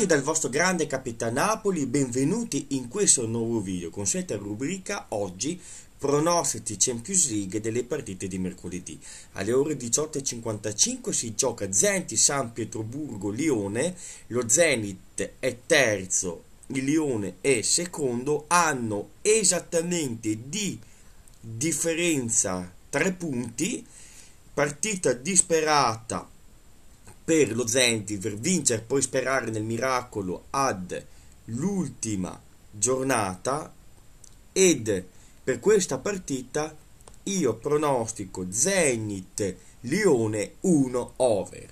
Bentornati dal vostro grande capitano Napoli, benvenuti in questo nuovo video con scelta rubrica oggi pronostici Champions League delle partite di mercoledì. Alle ore 18.55 si gioca Zenit San Pietroburgo Lione, lo Zenit è terzo, il Lione è secondo, hanno esattamente di differenza 3 punti, partita disperata per lo Zenti per vincere e poi sperare nel miracolo ad l'ultima giornata ed per questa partita io pronostico Zenit Lione 1 over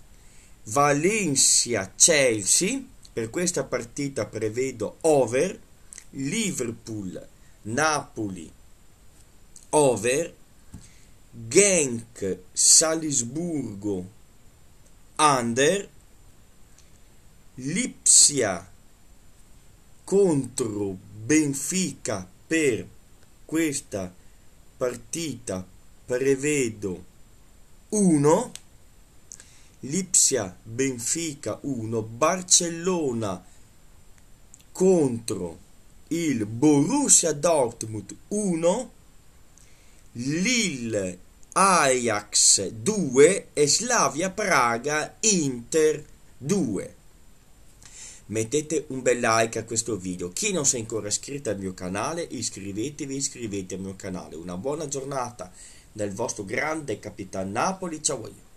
Valencia Chelsea per questa partita prevedo over Liverpool Napoli over Genk Salisburgo Under Lipsia contro Benfica per questa partita prevedo 1 Lipsia Benfica 1 Barcellona contro il Borussia Dortmund 1 Lille Ajax 2 e Slavia Praga Inter 2. Mettete un bel like a questo video. Chi non si è ancora iscritto al mio canale, iscrivetevi, iscrivetevi al mio canale. Una buona giornata dal vostro grande Capitan Napoli. Ciao. a